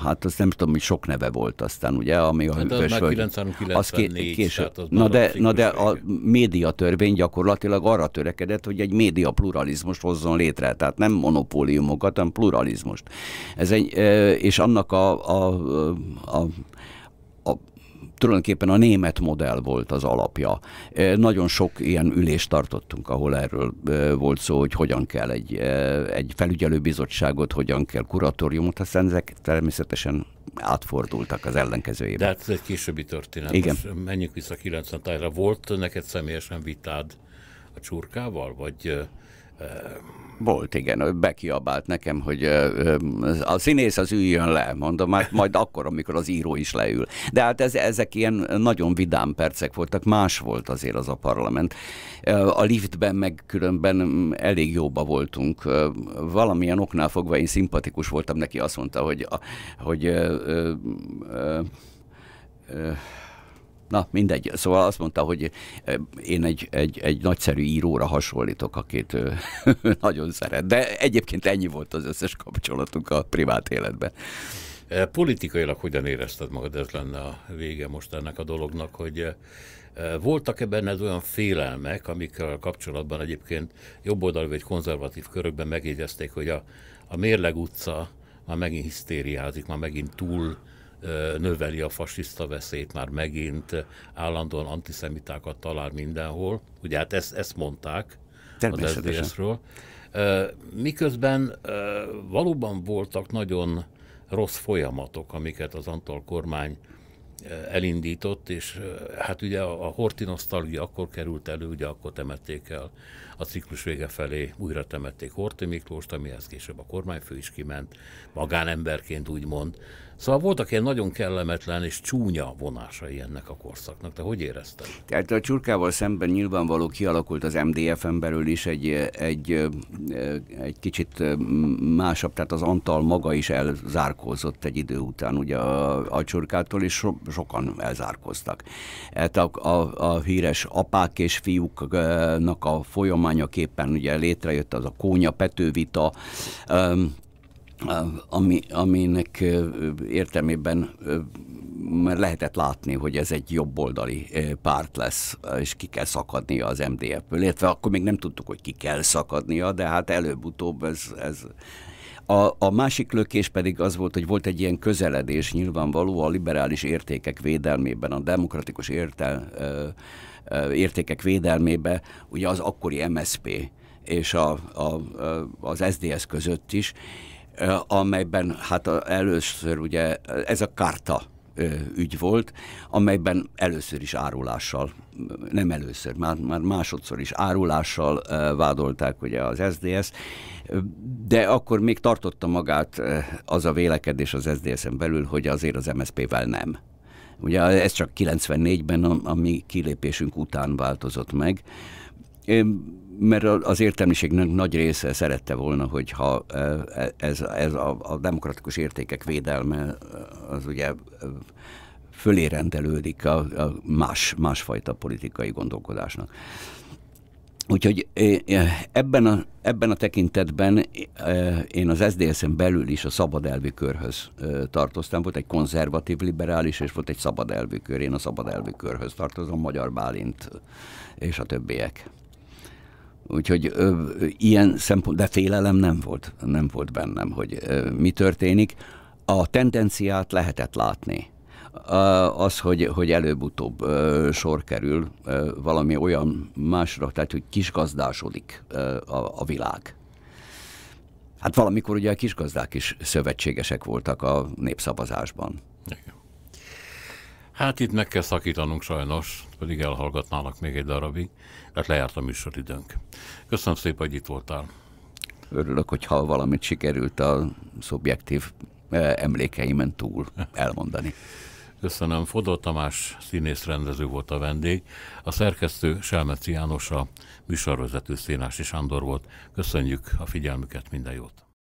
Speaker 2: hát azt nem tudom, hogy sok neve volt aztán, ugye, ami a hát hűvös völgy. 94, az ké- Az na, de, na de a törvény gyakorlatilag arra törekedett, hogy egy média pluralizmust hozzon létre, tehát nem monopóliumokat, hanem pluralizmust. Ez egy, és annak a, a, a, a tulajdonképpen a német modell volt az alapja. Nagyon sok ilyen ülést tartottunk, ahol erről volt szó, hogy hogyan kell egy, egy felügyelőbizottságot, hogyan kell kuratóriumot, aztán ezek természetesen átfordultak az ellenkezőjébe. De hát ez egy
Speaker 1: későbbi történet. Igen. Most menjünk vissza 90 tájra. Volt neked személyesen vitád a csurkával, vagy
Speaker 2: volt, igen, ő bekiabált nekem, hogy a színész az üljön le, mondom, majd, hát majd akkor, amikor az író is leül. De hát ez, ezek ilyen nagyon vidám percek voltak, más volt azért az a parlament. A liftben meg különben elég jóba voltunk. Valamilyen oknál fogva én szimpatikus voltam neki, azt mondta, hogy, hogy, hogy Na, mindegy. Szóval azt mondta, hogy én egy, egy, egy nagyszerű íróra hasonlítok, akit
Speaker 1: nagyon szeret. De egyébként ennyi volt az összes kapcsolatunk a privát életben. E, politikailag hogyan érezted magad? Ez lenne a vége most ennek a dolognak, hogy e, voltak-e benned olyan félelmek, amikkel kapcsolatban egyébként jobboldalú vagy konzervatív körökben megjegyezték, hogy a, a Mérleg utca már megint hisztériázik, már megint túl növeli a fasiszta veszélyt már megint, állandóan antiszemitákat talál mindenhol. Ugye hát ezt, ezt mondták az SZDSZ-ről. Miközben valóban voltak nagyon rossz folyamatok, amiket az Antal kormány elindított, és hát ugye a horti akkor került elő, ugye akkor temették el a ciklus vége felé újra temették Horti Miklóst, amihez később a kormányfő is kiment, magánemberként úgymond. Szóval voltak ilyen nagyon kellemetlen és csúnya vonásai ennek a korszaknak. Te hogy érezted?
Speaker 2: Tehát a csurkával szemben nyilvánvaló kialakult az MDF-en belül is egy, egy, egy kicsit másabb, tehát az Antal maga is elzárkózott egy idő után ugye a, a csurkától, és so, sokan elzárkóztak. Tehát a, a, a híres apák és fiúknak a folyamán adományaképpen ugye létrejött az a Kónya petővita, um, um, ami, aminek értelmében lehetett látni, hogy ez egy jobboldali párt lesz, és ki kell szakadnia az MDF-ből, illetve akkor még nem tudtuk, hogy ki kell szakadnia, de hát előbb-utóbb ez, ez, a, a másik lökés pedig az volt, hogy volt egy ilyen közeledés nyilvánvaló a liberális értékek védelmében, a demokratikus értel, értékek védelmébe, ugye az akkori MSP és a, a, az SDS között is, amelyben hát először ugye ez a karta ügy volt, amelyben először is árulással, nem először, már, már másodszor is árulással vádolták ugye az SDS, de akkor még tartotta magát az a vélekedés az SDS-en belül, hogy azért az MSZP-vel nem. Ugye ez csak 94-ben, a, mi kilépésünk után változott meg. Én, mert az értelmiségnek nagy része szerette volna, hogyha e, e, ez, ez a, a demokratikus értékek védelme e, az ugye fölé rendelődik a, a más, másfajta politikai gondolkodásnak. Úgyhogy ebben a, ebben a tekintetben én az SZDSZ-en belül is a szabad elvű körhöz tartoztam. Volt egy konzervatív liberális, és volt egy szabad elvű kör. Én a szabad elvű körhöz tartozom, Magyar Bálint és a többiek. Úgyhogy ö, ilyen szempont, de félelem nem volt, nem volt bennem, hogy ö, mi történik. A tendenciát lehetett látni az, hogy, hogy előbb-utóbb sor kerül valami olyan másra, tehát hogy kisgazdásodik a, a világ. Hát valamikor ugye a kisgazdák is szövetségesek voltak a népszavazásban.
Speaker 1: Hát itt meg kell szakítanunk sajnos, pedig elhallgatnának még egy darabig, mert lejárt a műsoridőnk. Köszönöm szépen, hogy itt voltál.
Speaker 2: Örülök, hogyha valamit sikerült a szubjektív emlékeimen
Speaker 1: túl elmondani. Köszönöm. Fodor Tamás színészrendező volt a vendég, a szerkesztő Selmeci János, a műsorvezető Szénási Sándor volt. Köszönjük a figyelmüket, minden jót!